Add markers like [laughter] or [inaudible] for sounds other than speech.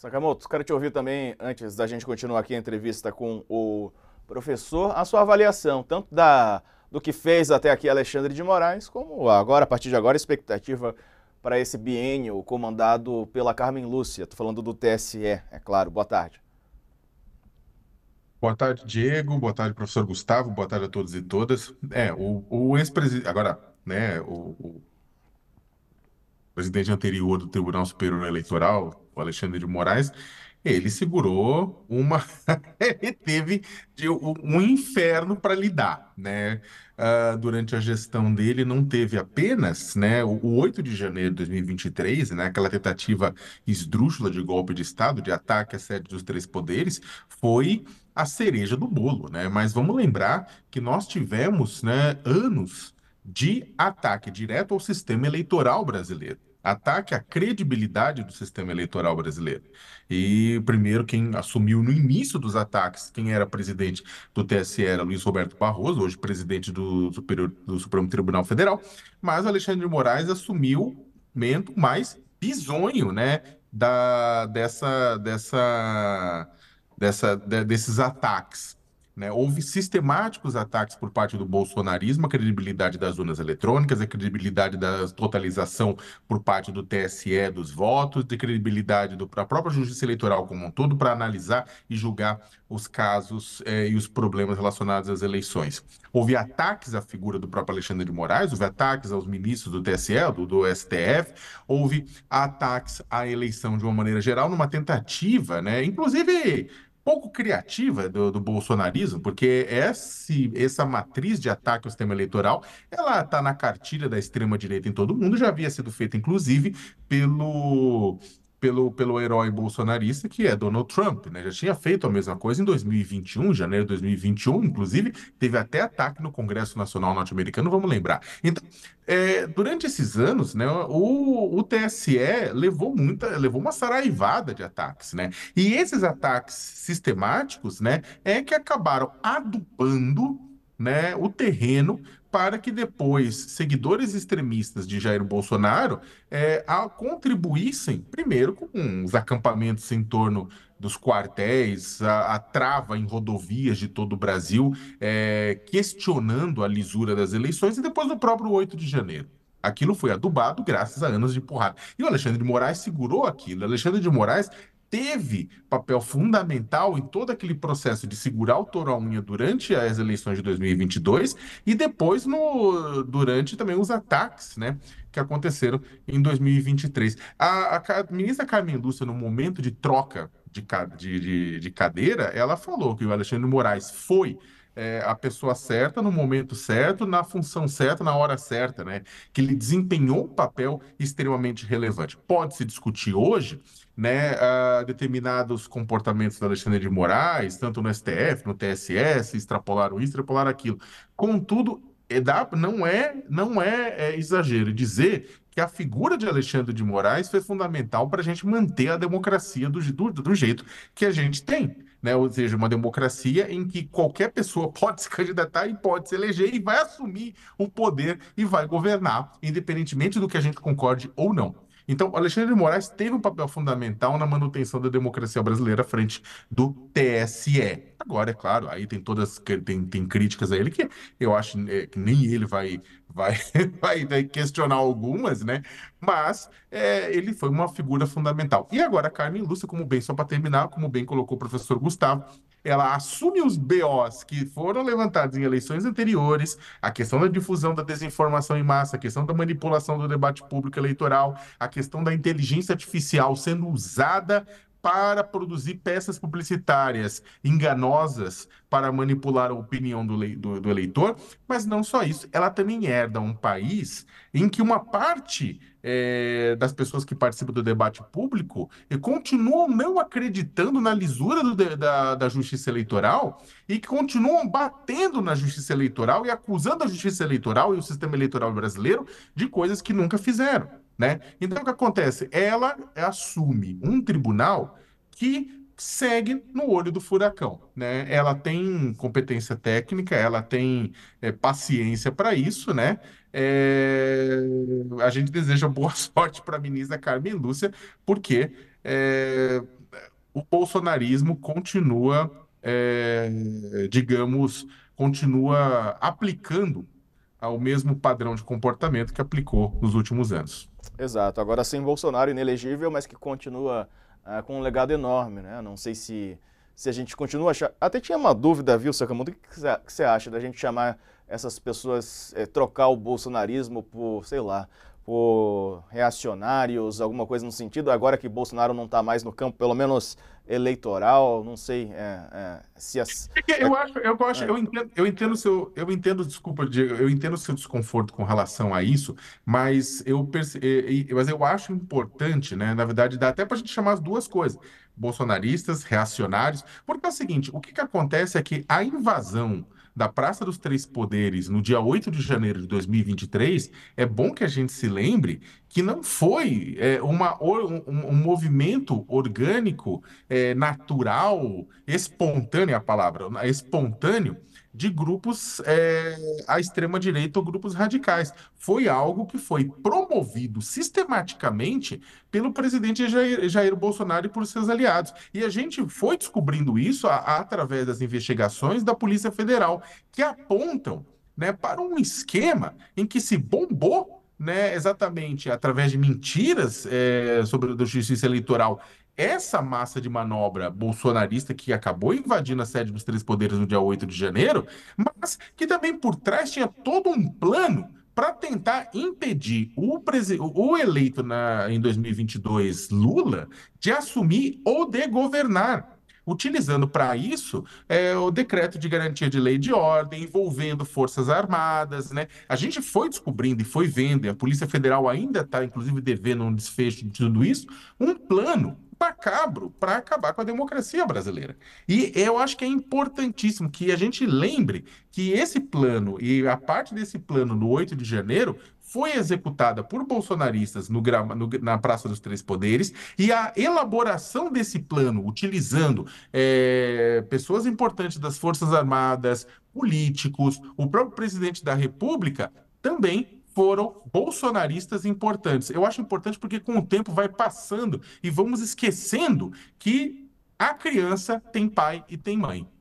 Sakamoto, quero te ouvir também, antes da gente continuar aqui a entrevista com o professor, a sua avaliação, tanto da, do que fez até aqui Alexandre de Moraes, como agora, a partir de agora, a expectativa para esse bienio comandado pela Carmen Lúcia. Estou falando do TSE, é claro. Boa tarde. Boa tarde, Diego. Boa tarde, professor Gustavo. Boa tarde a todos e todas. É, o, o ex-presidente. Agora, né, o, o presidente anterior do Tribunal Superior Eleitoral, o Alexandre de Moraes, ele segurou uma. [laughs] ele teve um inferno para lidar, né? Uh, durante a gestão dele, não teve apenas né, o, 8 de janeiro de 2023, né, aquela tentativa esdrúxula de golpe de Estado, de ataque à sede dos três poderes, foi a cereja do bolo, né? Mas vamos lembrar que nós tivemos né, anos de ataque direto ao sistema eleitoral brasileiro ataque à credibilidade do sistema eleitoral brasileiro. E primeiro quem assumiu no início dos ataques, quem era presidente do TSE era Luiz Roberto Barroso, hoje presidente do, Superior, do Supremo Tribunal Federal, mas Alexandre de Moraes assumiu momento mais bizonho, né, da dessa dessa dessa de, desses ataques. Né? Houve sistemáticos ataques por parte do bolsonarismo, a credibilidade das urnas eletrônicas, a credibilidade da totalização por parte do TSE dos votos, de credibilidade da própria Justiça Eleitoral como um todo para analisar e julgar os casos eh, e os problemas relacionados às eleições. Houve ataques à figura do próprio Alexandre de Moraes, houve ataques aos ministros do TSE, do, do STF, houve ataques à eleição de uma maneira geral, numa tentativa, né? inclusive pouco criativa do, do bolsonarismo, porque esse, essa matriz de ataque ao sistema eleitoral, ela está na cartilha da extrema-direita em todo mundo, já havia sido feita, inclusive, pelo pelo, pelo herói bolsonarista que é Donald Trump, né? Já tinha feito a mesma coisa em 2021, janeiro de 2021, inclusive, teve até ataque no Congresso Nacional Norte-Americano, vamos lembrar. Então, é, durante esses anos, né, o, o TSE levou muita, levou uma saraivada de ataques, né? E esses ataques sistemáticos, né, é que acabaram adubando né, o terreno para que depois seguidores extremistas de Jair Bolsonaro é, contribuíssem, primeiro, com os acampamentos em torno dos quartéis, a, a trava em rodovias de todo o Brasil, é, questionando a lisura das eleições e depois no próprio 8 de janeiro. Aquilo foi adubado graças a anos de porrada. E o Alexandre de Moraes segurou aquilo. O Alexandre de Moraes teve papel fundamental em todo aquele processo de segurar o touro à unha durante as eleições de 2022 e depois no, durante também os ataques né, que aconteceram em 2023. A, a, ministra Carmen Lúcia, no momento de troca de, de, de cadeira, ela falou que o Alexandre Moraes foi é, a pessoa certa, no momento certo, na função certa, na hora certa, né? Que ele desempenhou um papel extremamente relevante. Pode-se discutir hoje né, uh, determinados comportamentos da Alexandre de Moraes, tanto no STF, no TSS, extrapolaram isso, extrapolaram aquilo. Contudo, é, não é, não é, é exagero dizer que a figura de Alexandre de Moraes foi fundamental para a gente manter a democracia do, do, do jeito que a gente tem né? Ou seja, uma democracia em que qualquer pessoa pode [laughs] se candidatar e pode se eleger e vai assumir o poder e vai governar, independentemente do que a gente concorde ou não. Então, Alexandre de Moraes teve um papel fundamental na manutenção da democracia brasileira à frente do TSE. Agora, é claro, aí tem todas, tem, tem críticas a ele que eu acho é, que nem ele vai, [laughs] vai, vai questionar algumas, né? Mas é, ele foi uma figura fundamental. E agora a Carmen Lúcia, como bem, só para terminar, como bem colocou o professor Gustavo, ela assume os BOs que foram levantados em eleições anteriores, a questão da difusão da desinformação em massa, a questão da manipulação do debate público eleitoral, a questão da inteligência artificial sendo usada para produzir peças publicitárias enganosas para manipular a opinião do, do, do, eleitor, mas não só isso, ela também herda um país em que uma parte é, das pessoas que participam do debate público continuam não acreditando na lisura do, da, da justiça eleitoral e que continuam batendo na justiça eleitoral e acusando a justiça eleitoral e o sistema eleitoral brasileiro de coisas que nunca fizeram. Né? Então, o que acontece? Ela assume um tribunal que segue no olho do furacão. Né? Ela tem competência técnica, ela tem é, paciência para isso, né? É... A gente deseja boa [laughs] sorte para a ministra Carmen Lúcia, porque é... o bolsonarismo continua, é, digamos, continua aplicando ao mesmo padrão de comportamento que aplicou nos últimos anos. Exato. Agora sem Bolsonaro inelegível, mas que continua ah, com um legado enorme, né? Não sei se, se a gente continua achar... Até tinha uma dúvida, viu, Sacamundo? O que você acha da gente chamar essas pessoas, é, trocar o bolsonarismo por, sei lá, por reacionários, alguma coisa no sentido, agora que Bolsonaro não está mais no campo, pelo menos eleitoral, não sei é, é, se as... É eu acho, eu acho, eu entendo, eu entendo seu, eu entendo, desculpa, Diego, eu entendo o seu desconforto com relação a isso, mas eu, perce... mas eu acho importante, né, na verdade, dá até para a gente chamar as duas coisas, bolsonaristas, reacionários, porque é o seguinte, o que, que acontece é que a invasão da Praça dos Três Poderes no dia 8 de janeiro de 2023, é bom que a gente se lembre que não foi é, uma, um, um, movimento orgânico, é, natural, espontâneo é a palavra, espontâneo, de grupos é, à extrema-direita ou grupos radicais. Foi algo que foi promovido sistematicamente pelo presidente Jair, Jair Bolsonaro e por seus aliados. E a gente foi descobrindo isso a, a, através das investigações da Polícia Federal, que apontam né, para um esquema em que se bombou né, exatamente através de mentiras é, sobre a justiça eleitoral, essa massa de manobra bolsonarista que acabou invadindo a sede dos três poderes no dia 8 de janeiro, mas que também por trás tinha todo um plano para tentar impedir o, o eleito na, em 2022, Lula, de assumir ou de governar utilizando para isso é, o decreto de garantia de lei de ordem, envolvendo forças armadas, né? A gente foi descobrindo e foi vendo, e a Polícia Federal ainda está, inclusive, devendo um desfecho de tudo isso, um plano macabro para acabar com a democracia brasileira. E eu acho que é importantíssimo que a gente lembre que esse plano e a parte desse plano no 8 de janeiro foi executada por bolsonaristas no, no, na Praça dos Três Poderes e a elaboração desse plano, utilizando é, pessoas importantes das Forças Armadas, políticos, o próprio presidente da República, também foram bolsonaristas importantes. Eu acho importante porque com o tempo vai passando e vamos esquecendo que a criança tem pai e tem mãe.